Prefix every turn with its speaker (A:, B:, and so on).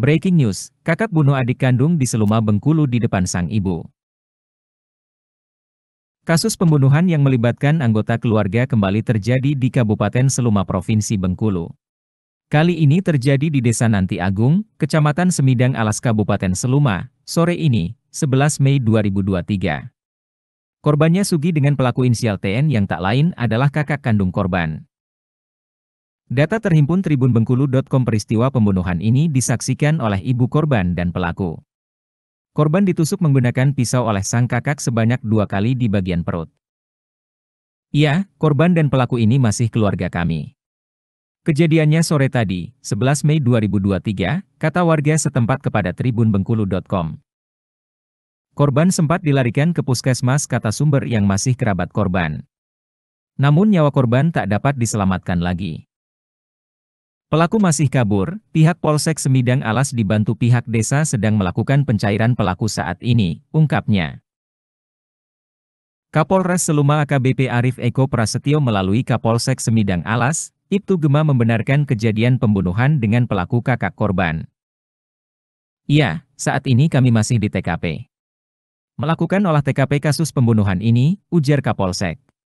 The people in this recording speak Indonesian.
A: Breaking news, kakak bunuh adik kandung di Seluma Bengkulu di depan sang ibu. Kasus pembunuhan yang melibatkan anggota keluarga kembali terjadi di Kabupaten Seluma Provinsi Bengkulu. Kali ini terjadi di Desa Nanti Agung, Kecamatan Semidang Alas Kabupaten Seluma, sore ini, 11 Mei 2023. Korbannya Sugi dengan pelaku inisial TN yang tak lain adalah kakak kandung korban. Data terhimpun Tribun Bengkulu.com peristiwa pembunuhan ini disaksikan oleh ibu korban dan pelaku. Korban ditusuk menggunakan pisau oleh sang kakak sebanyak dua kali di bagian perut. Ya, korban dan pelaku ini masih keluarga kami. Kejadiannya sore tadi, 11 Mei 2023, kata warga setempat kepada Tribun Bengkulu.com. Korban sempat dilarikan ke puskesmas kata sumber yang masih kerabat korban. Namun nyawa korban tak dapat diselamatkan lagi. Pelaku masih kabur, pihak Polsek Semidang Alas dibantu pihak desa sedang melakukan pencairan pelaku saat ini, ungkapnya. Kapolres Seluma AKBP Arif Eko Prasetyo melalui Kapolsek Semidang Alas, Ibtu Gema membenarkan kejadian pembunuhan dengan pelaku kakak korban. Iya, saat ini kami masih di TKP. Melakukan olah TKP kasus pembunuhan ini, ujar Kapolsek.